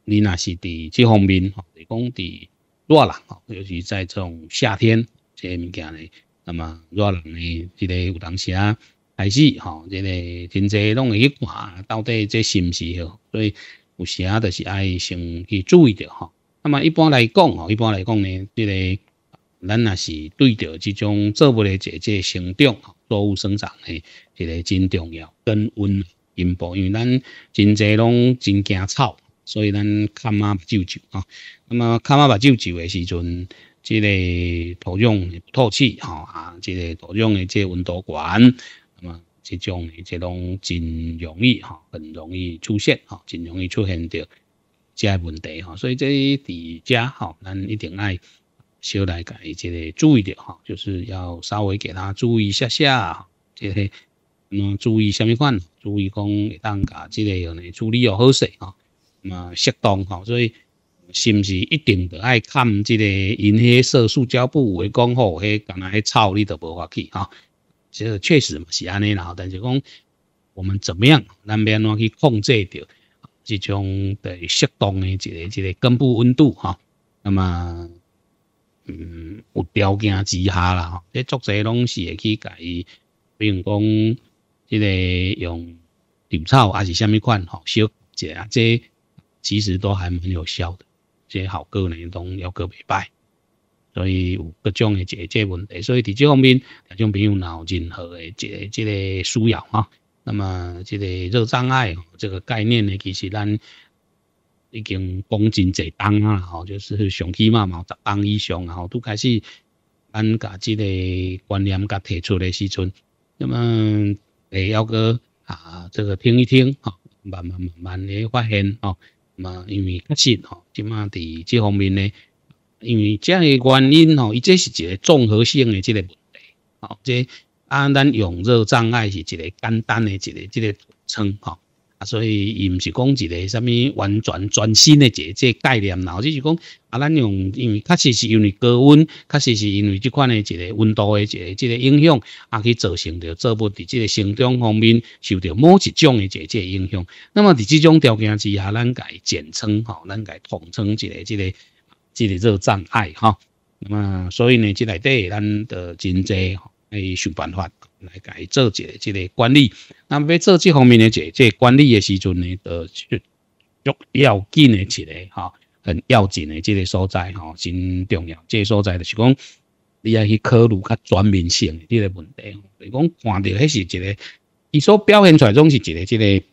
[SPEAKER 2] 你若是伫即方面，吼，是讲伫热人，吼，尤其是在从夏天即个物件呢，那么热人呢，即个有当时啊，开始吼，即个真侪拢会去看到底这是不是，吼？所以有时啊，都是爱先去注意着吼。那么一般来讲，哈，一般来讲呢，这个咱也是对着这种作物的这这生长，作物生长呢，这个真重要，根温阴部，因为咱真侪拢真惊草，所以咱看嘛把就就，哈，那么看嘛把就就的时阵，这个土壤也不透气，哈啊，这个土壤的这温度管，那么这种而且拢真容易，哈，很容易出现，哈，真容易出现的。个问题哈，所以这伫遮吼，咱一定爱小来改这个注意点哈，就是要稍微给他注意一下下，这个嗯注意什么款，注意讲会当甲即个样嘞处理又好些哈，那么适当哈，所以是毋是一定着爱看即个因迄色素胶布来讲吼，迄敢若迄草你都无法去吼、哈，这确实嘛是安尼啦，但是讲我们怎么样，咱要安怎去控制着一种得适当的一个一个根部温度哈，那么嗯有条件之下啦，这作者拢是会去改，比如讲这个用稻草还是什么款，少这啊这其实都还蛮有效的，这效果呢都要个袂歹。所以有各种的这个问题，所以在这方面就不用有任何的这个这个需要哈。那么这个热障碍这个概念呢，其实咱已经讲真侪档啊，吼，就是上起码嘛十档以上，吼，都开始咱甲这个观念甲提出的时阵，那么也要个啊，这个听一听，吼，慢慢慢慢的发现，吼，嘛，因为确实，吼，起码伫这方面呢，因为样的原因，吼，伊这是一个综合性的这个问题，好，这。啊，咱用热障碍是一个简单的一个一个称哈，啊，所以伊唔是讲一个啥物完全全新的一个概念，然后只是讲啊，咱用因为确实是因为高温，确实是因为即款诶一个温度诶一个一个影响，啊去造成着作物伫即个生长方面受到某一种诶一个个影响。那么伫即种条件之下，咱改简称哈，咱改统称一个一个一个热障碍哈。那么所以呢，即内底咱着真侪。来想办法来改做一即个管理，那在做这方面的即即管理的时阵呢，呃，足要紧的一个哈，很要紧的即个所在哈，真重要。这个所在就是讲，你要去考虑较全面性的这个问题。就是讲，看到那是一个，伊所表现出来总是一个这个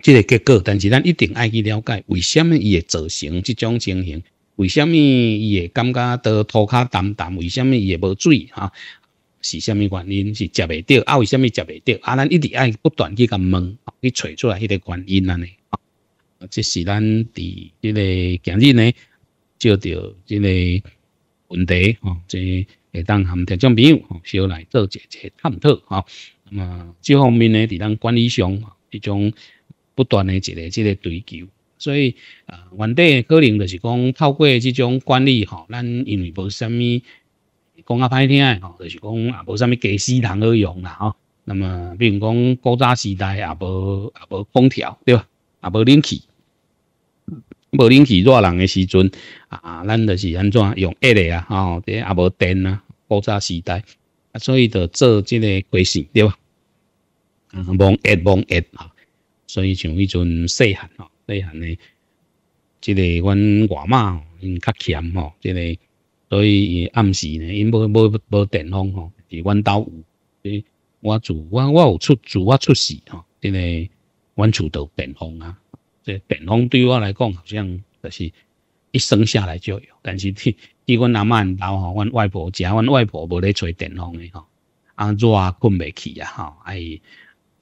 [SPEAKER 2] 这个结果，但是咱一定爱去了解，为什么伊会造成这种情形？为什么伊会感觉到土卡澹澹？为什么伊无水啊？是虾米原因？是食袂到？啊，为虾米食袂到？啊，咱一直爱不断去甲问，去找出来迄个原因啊。这即是咱伫迄个今日呢，就着即个问题，吼，即会当含听众朋友，小来做一个探讨，吼。啊，即方面呢，伫咱管理上一种不断的一个一个追求。所以啊，原底可能就是讲透过呢种管理，吼，咱因为无什咪。讲啊，歹听诶，吼，就是讲啊，无啥物计时通好用啦，吼。那么，比如讲古早时代也无也无空调，对吧？也无冷气，无冷气热人诶时阵啊，咱就是安怎用艾诶啊，吼，即也无电啊，古早时代啊，所以就做即个计时，对吧？啊，忙艾忙艾啊，所以像迄阵细汉，吼，细汉诶，即个阮外妈因较俭吼，即个。所以暗时呢，因无无无电风吼，伫阮兜有。所以，我住我我有出住，我出世吼，真诶，阮厝都电风啊。这电风对我来讲，好像就是一生下来就有。但是，去去阮阿嬷因兜吼，阮外婆家，阮外婆无咧吹电风诶吼，啊热啊困未去啊吼，啊伊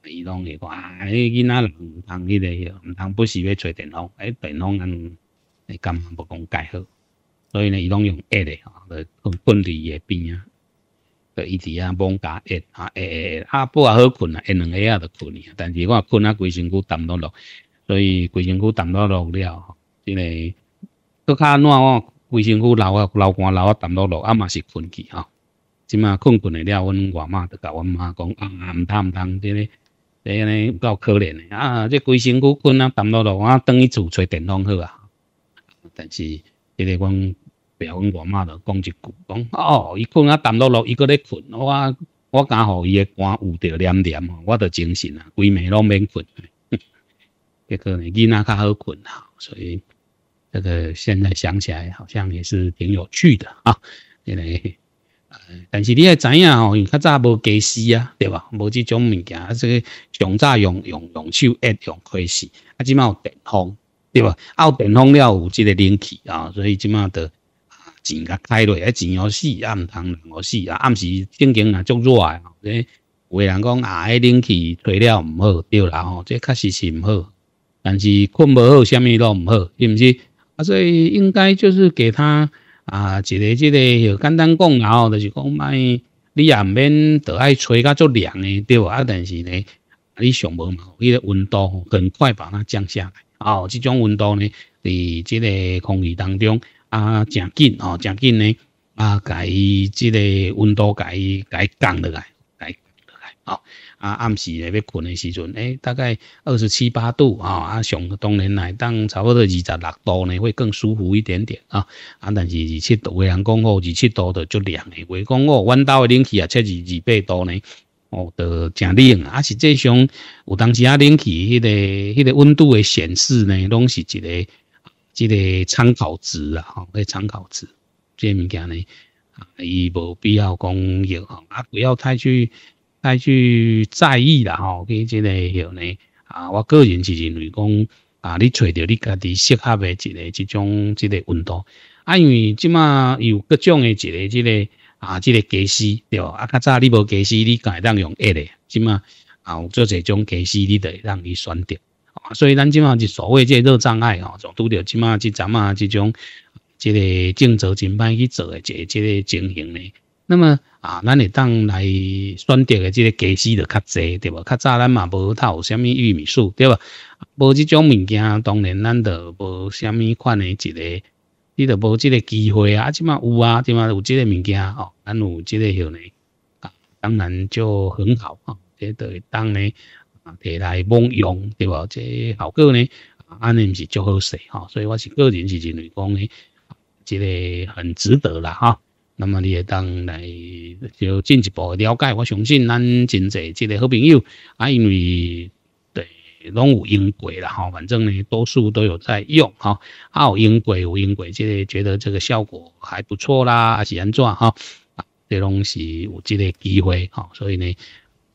[SPEAKER 2] 伊拢会讲，啊，迄囡仔人通迄个，毋通不时要吹电风，哎电风安，你感觉无讲改好？所以呢，伊拢用压的，哦，困困力也边啊，就一直啊蒙加压，啊压压压，啊不也好困啊，一两下啊就困去，但是我困啊，规身躯沉落落，所以规身躯沉落落了，真诶，搁较暖哦，规身躯老啊老寒老啊沉落落，啊嘛是困去吼，即嘛困困的了，阮外妈就甲阮妈讲，啊唔当唔当，真诶，真诶够可怜的啊，这规身躯困啊沉落落，我等于厝吹电风好啊，但是。即个阮白阮我妈了讲一句，讲哦，伊困啊，躺落落，伊个咧困，我我敢互伊个肝有得黏黏吼，我都精神啊，规暝拢免困。这 [laughs] 个囡仔较好困啊，所以这个现在想起来好像也是挺有趣的啊。[laughs] 因为，但是你也知影吼，较早无计时啊，对吧？无这种物件，这个上早用用用手按用开始，啊，即只有电风。对吧？澳台风了有即个冷气啊，所以即马着钱甲开落，而钱要死，暗通人要死啊。暗时正经也足热吼，所以人讲啊，爱冷气吹了毋好，对啦吼，这确实是毋好。但是困无好，什物都毋好，是毋是？啊，所以应该就是给他啊一个这个又简单讲，啊，吼，就是讲伊你也毋免就爱吹，甲足凉诶，对无啊，但是呢，你上无嘛，伊个温度很快把它降下来。哦，这种温度呢，伫这个空气当中啊，正紧哦，正紧呢，啊，改这个温度改改降落来，降落来哦，啊，暗时咧要困的时阵，哎，大概二十七八度啊，啊，上冬天来当差不多二十六度呢，会更舒服一点点啊，啊，但是二七度，人讲哦，二七度的就凉的，话讲哦，阮家的冷气啊，七二二八度呢。哦，都正利用，而且这种有当时啊，冷气迄个迄个温度的显示呢，拢是一个，一个参考值啊，吼，个参考值，这物件呢，啊，伊无必要讲要吼，啊，不要太去，太去在意啦，吼，去即个有呢，啊，我个人是认为讲，啊，你揣到你家己适合的一个这种，即个温度，啊，因为即马有各种的一个，这个。啊，即个格式对不？啊，较早你无格式，你改当用 A 的，即嘛？啊，有做一种格式，你得当去选择。啊，所以咱即嘛是所谓这热障碍吼，就拄着即嘛即阵啊，即种即个种植真歹去做的这即个情形呢。那么啊，咱会当来选择的这个格式就较侪，对不？较早咱嘛无套什么玉米素，对不？无这种物件，当然咱就无什么款的一个。你都有这个机会啊，起码有啊，起码有这个物件哦，咱有这个有呢，当然就很好啊。这个当啊，带来运用，对吧？这效果呢，安尼是足好势哈。所以我是个人是认为讲呢，这个很值得啦哈。那么你当来就进一步了解，我相信咱真侪这个好朋友啊，因为。拢有音轨啦，哈，反正呢，多数都有在用哈。有音轨、有音轨，即觉得这个效果还不错啦，是安怎哈啊，这拢是有即个机会哈。所以呢，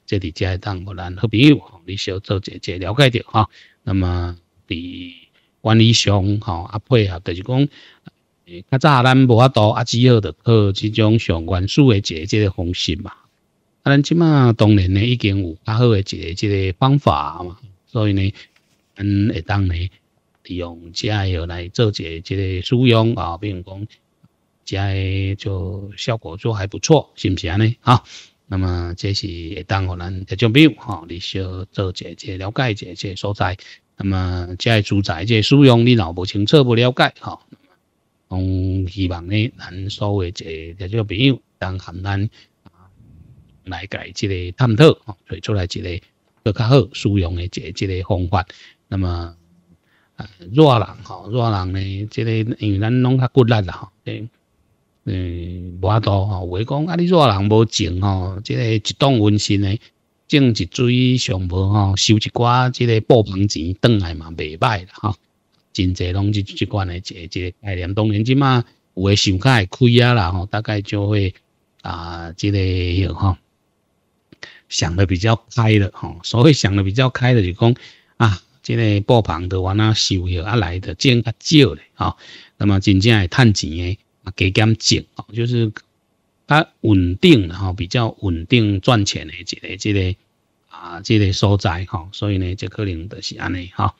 [SPEAKER 2] 即里加一档，我咱好朋友，你小做这这了解着哈。那么，伫管理上哈，啊配合就是讲，较早咱无法度啊，只好着靠即种上元素的这个方式嘛。啊，咱即马当然呢已经有较好的一个即个方法嘛。所以呢，嗯，会当呢，利用遮个来做一这个使用啊，比如讲，遮就效果就还不错，是不是啊呢？啊，那么这是会当让咱一众朋友哈，嚟小做一即了解一即所在。那么遮住宅这使用你若无清楚、不了解哈，嗯，希望呢咱所有一一个朋友，当含咱啊，来解这个探讨，做出来这个。个较好使用嘅一一个方法。那么，啊，弱人吼，弱人呢，即个因为咱拢较骨力啦吼，嗯嗯，无多吼，话讲啊，你弱人无种吼，即个一栋温馨嘅，种一水上薄吼，收一寡即个布房钱倒来嘛，未歹啦吼，真侪拢即即款嘅一一个概念。当然即卖有诶想较会亏啊啦吼，大概就会啊，即个有吼。想的比较开的哈，所谓想的比较开的就讲啊，这个布旁的、玩啊入啊来的，这较少的啊，那么真正来赚钱的啊，加减进啊，就是它稳定哈，比较稳定赚钱的这个这个啊这个所在哈，所以呢，这可能就是安尼哈，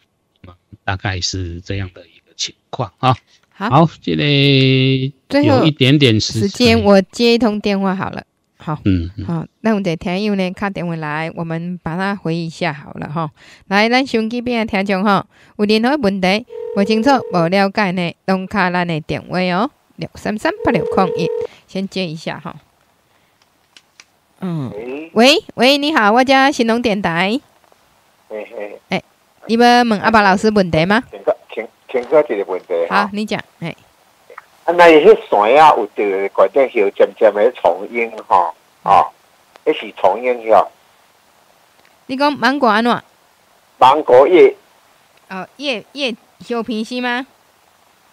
[SPEAKER 2] 大概是这样的一个情况啊。好，这个最后一点点时间，
[SPEAKER 1] 我接一通电话好了。好，嗯，好，那我们的听友呢，卡电话来，我们把它回一下好了，哈。来，咱兄弟边听讲哈，有任何问题，不清楚、不了解呢，都卡咱的电话哦，六三三八六零一，先接一下哈。嗯，喂，喂，你好，我叫新农电台。嘿嘿，哎，你们问阿爸老师问题吗？请
[SPEAKER 3] 个，请，请个一个问题。好，你讲，哎。啊，那也是山啊，有关键是有渐渐的重音哈，啊，一是重音了。
[SPEAKER 1] 你讲芒果安怎？
[SPEAKER 3] 芒果叶。
[SPEAKER 1] 哦，叶叶小平是吗？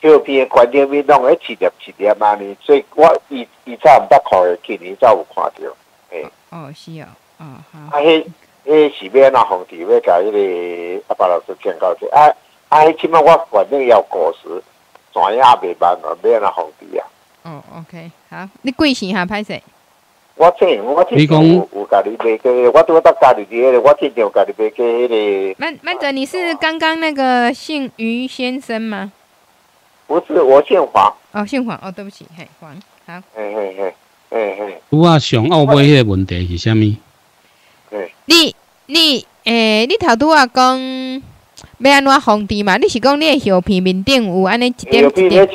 [SPEAKER 3] 小平，关键咪两个七点七点妈咪，所以我以以前唔得看的，今年才有看到。哎，
[SPEAKER 1] 哦，是哦，哦，啊，
[SPEAKER 3] 迄迄是变那红地，要甲迄个阿巴老师讲到这，啊啊，迄起码我反正要果实。也办
[SPEAKER 1] 哦，OK，好，你贵姓哈？拍谁？我姓，我姓。你讲，
[SPEAKER 3] 我讲你别过，我拄到讲你别个，我尽量讲过迄个嘞。
[SPEAKER 1] 曼曼你是刚刚那个姓于先生吗？不是，我姓黄。哦，姓黄。哦，对不起，嘿，黄，好。
[SPEAKER 3] 嗯嗯嗯嗯嘿。
[SPEAKER 2] 拄啊，上澳门，迄个问题是什么？
[SPEAKER 1] 对。你你诶，你头拄啊讲？要安怎封治嘛？你是讲的小片面顶有安尼一点几点？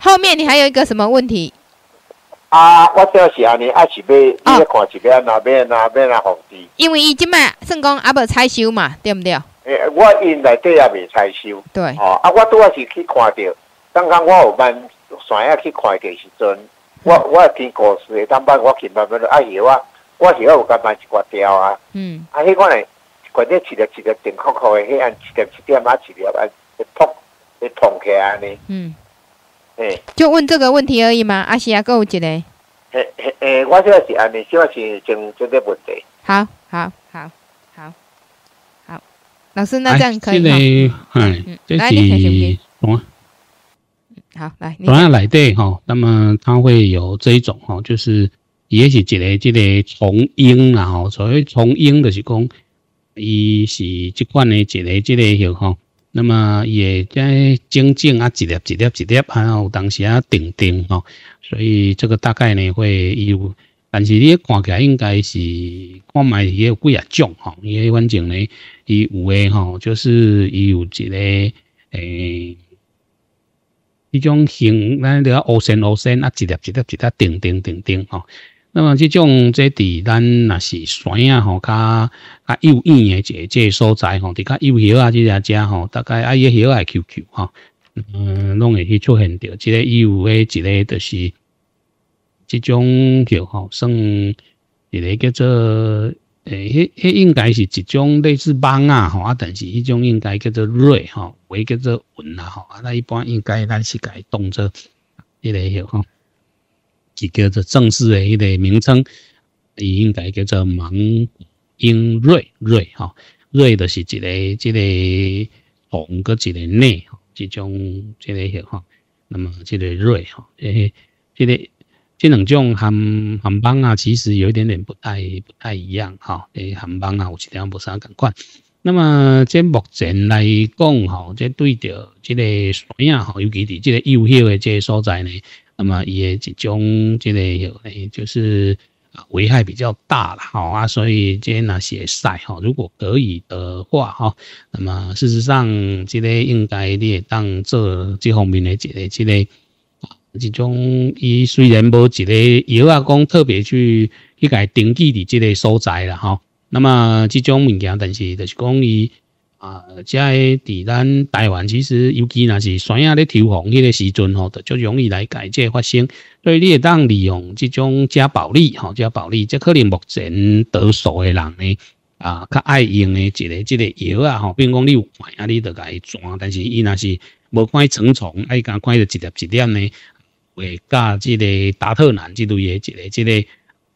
[SPEAKER 1] 后面你还有一个什么问题？
[SPEAKER 3] 啊，我安尼，还是看，是边边
[SPEAKER 1] 因为伊今卖算讲阿无拆修嘛，对不对？
[SPEAKER 3] 我因在底也未拆修。对。哦，啊，我都是去看着，刚刚我有办想要去看的时准。我我听故事，他们我去慢慢爱聊啊，我是有干买一挂掉啊。嗯。啊，迄款嘞。关键的啊！捅，捅嗯，
[SPEAKER 1] 就问这个问题而已嘛。阿西阿哥有几
[SPEAKER 3] 我这个是这个是正问题。
[SPEAKER 1] 好好好好好，老师，那这样可以
[SPEAKER 2] 吗？哎，就是懂啊。
[SPEAKER 1] 好来，同样来
[SPEAKER 2] 对哈，那么它会有这一种哈，就是也许这个这个重音然后所谓重音的是讲。伊是即款诶一个即个吼，那么伊会再静静啊，一粒一粒一粒，啊有当时啊，定定吼，所以这个大概呢会有，但是你看起应该是，看卖也有几啊种吼，伊反正呢，伊有诶吼，就是伊有一个诶，一种形，咱叫乌形乌形啊，一粒一粒一粒，丁丁丁丁吼。那么这种在伫咱那是山啊，吼，加加幼园的这这所在吼，伫较幼幼啊，这些些吼，大概啊，一些些 QQ 哈，嗯，拢会去出现着，这个幼的这个都是这种叫吼，算一个叫做诶，迄迄应该是一种类似棒啊吼，啊，但是迄种应该叫做锐吼，也叫做纹啊吼，啊，那一般应该咱是解动着一个些吼。是叫做正式诶一个名称，伊应该叫做芒英瑞瑞哈，瑞的是一个即个红个一个内哈，即种即个血哈，那么即个瑞哈，诶，即个即两种含含邦啊，其实有一点点不太不太一样哈，诶，含邦啊，有一量不啥感快。那么即目前来讲哈，即对着即个山啊，吼，尤其伫即个优秀诶即个所在呢。那么也即种这类有诶，就是啊危害比较大了，好啊，所以这些哪些晒哈，如果可以的话哈，那么事实上这类应该你也当做这方面的这个这类啊，这种伊虽然无一个有啊，讲特别去去个登记的这类所在了哈，那么这种物件，但是就是讲伊。啊！即个伫咱台湾，其实尤其那是山亚咧抽风迄个时阵吼，就容易来改这发生，所以你会当利用即种加保力吼，加保力即可能目前得数诶人咧啊，较爱用诶一个即个药啊吼，并讲你有买啊，你得改转，但是伊那是无管成虫，爱讲管着一粒一粒咧，会加即个达特南即类诶一个即个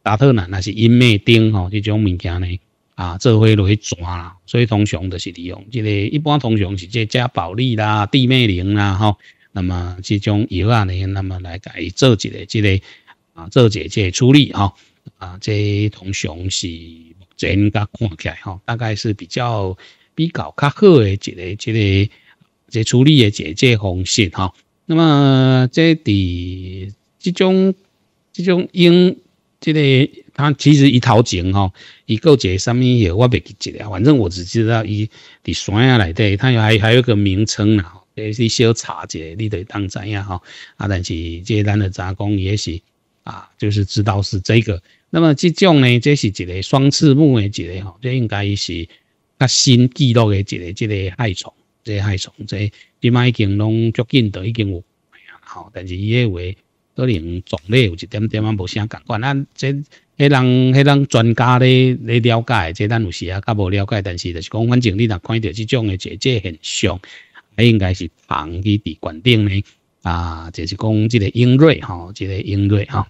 [SPEAKER 2] 达特南，那是因咩钉吼即种物件咧。啊，做会落去抓啦，所以通常就是利用即个一般通常是个加保利啦、地美灵啦，吼，那么即种药啊呢，那么来甲伊做一个即个啊，做一即个处理吼，啊，个通常是目前甲看起来吼，大概是比较比较较好诶，一个一个这处理诶，解决方式吼，那么即第这种这种用这个。他其实一头前吼，一个节上面也我袂记得了，反正我只知道伊伫山啊内底，他有还还有个名称啦，诶，你稍查者，你得当知影吼。啊，但是这些咱咧咋讲，也是啊，就是知道是这个。那么这种呢，这是一个双翅目诶一个吼，这应该是较新纪录诶一个一个害虫，这害虫，这你卖已经拢最近都已经有，吼。但是伊诶话可能种类有一点点啊无啥干关，咱这。迄人、迄人专家咧，咧了解，即咱有时啊较无了解，但是就是讲，反正你若看到即种诶即即现象，还应该是旁去伫管顶咧啊，就是讲即个英瑞哈，这个英瑞哈。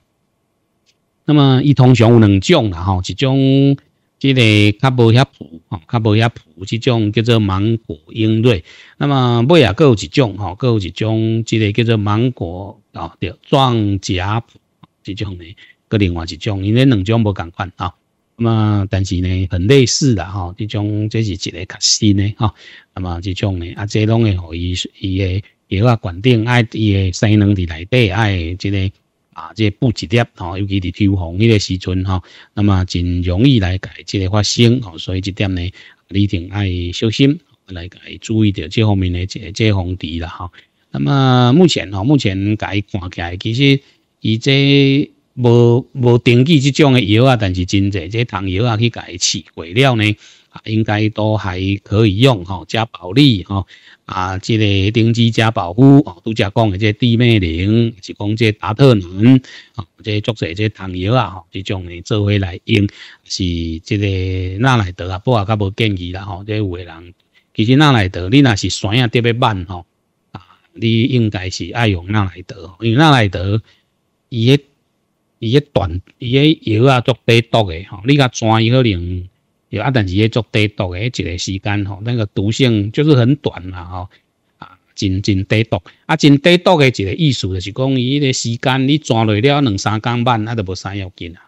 [SPEAKER 2] 那么伊通常有两种啦，吼，一种，即个较无遐普，哈，较无遐普，即种叫做芒果英瑞。那么尾啊，各有一种，哈，各有一种，即个叫做芒果啊，叫壮甲普，即种咧。个另外一种，因为两种无同款啊，咁啊，但是呢，很类似啦哈，这种这是一个较新的哈。那么这种呢，啊，这拢会，伊伊个，药啊，管顶爱，伊个生能伫内底爱，这个啊，这布一粒吼，尤其伫抽风迄个时阵吼，那么真容易来改这个发生吼，所以这点呢，你一定爱小心来改，注意着这方面即这这防治啦吼。那么目前吼，目前改看起来，其实伊这。无无登记即种诶药啊，但是真侪即糖药啊去家饲，过了呢，啊，应该都还可以用吼，加保利吼啊，即个丁基加保夫哦，都则讲的即地灭灵，是讲即达特南啊，即作者即糖药啊，吼，即种诶做伙来用，是即个纳莱德啊，不过较无建议啦吼，即有的人其实纳莱德，你那是酸啊特别慢吼啊，你应该是爱用纳莱德，因为纳莱德伊。伊个短，伊个药啊足低毒嘅吼，你甲抓伊可能，药啊，但是伊足低毒迄一个时间吼，那个毒性就是很短啦吼，啊，真真低毒，啊，真低毒嘅一个意思就是讲，伊个时间你抓落了两三工万啊，都无啥要紧啊。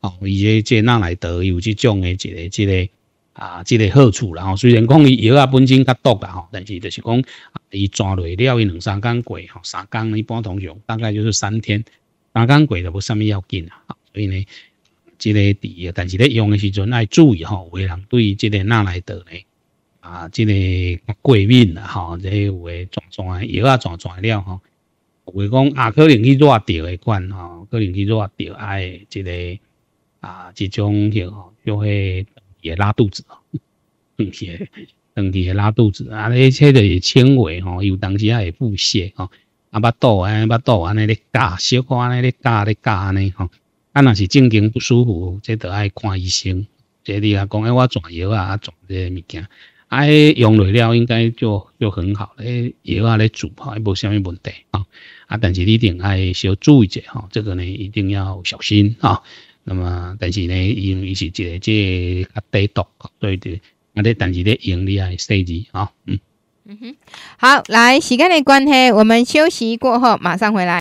[SPEAKER 2] 哦，伊个即哪来得有即种嘅一个、一个啊、一个好处啦。吼，虽然讲伊药啊本身较毒啦吼，但是就是讲，伊抓落了伊两三工过，吼，三工一般通常大概就是三天。三江过就无啥物要紧啦，所以呢，即个滴，但是咧用诶时阵爱注意吼，为人对即个哪来得呢？啊，即个过敏啊，吼，即个有诶转转药啊转转了吼，为讲啊可能去热着诶款吼，可能去热潮爱即个啊，即种吼，就会也拉肚子哦，嗯，[laughs] 也，长期也拉肚子，啊，咧些的纤维吼，有当时也会腹泻吼。啊，巴肚安尼，巴肚安尼咧夹，小可安尼咧夹咧夹安尼吼。啊，若是正经不舒服，这就爱看医生。这你啊，讲诶，我抓药啊，抓这物件，啊，用落了应该就就很好咧。药啊，咧煮泡，无啥物问题啊。啊，但是你定爱小注意者吼，这个呢一定要小心啊。那么，但是呢，因为伊是这个较低毒，对对。啊，你但是咧用你爱细只啊，嗯。
[SPEAKER 1] 嗯哼，好，来，时间的关系，我们休息过后马上回来。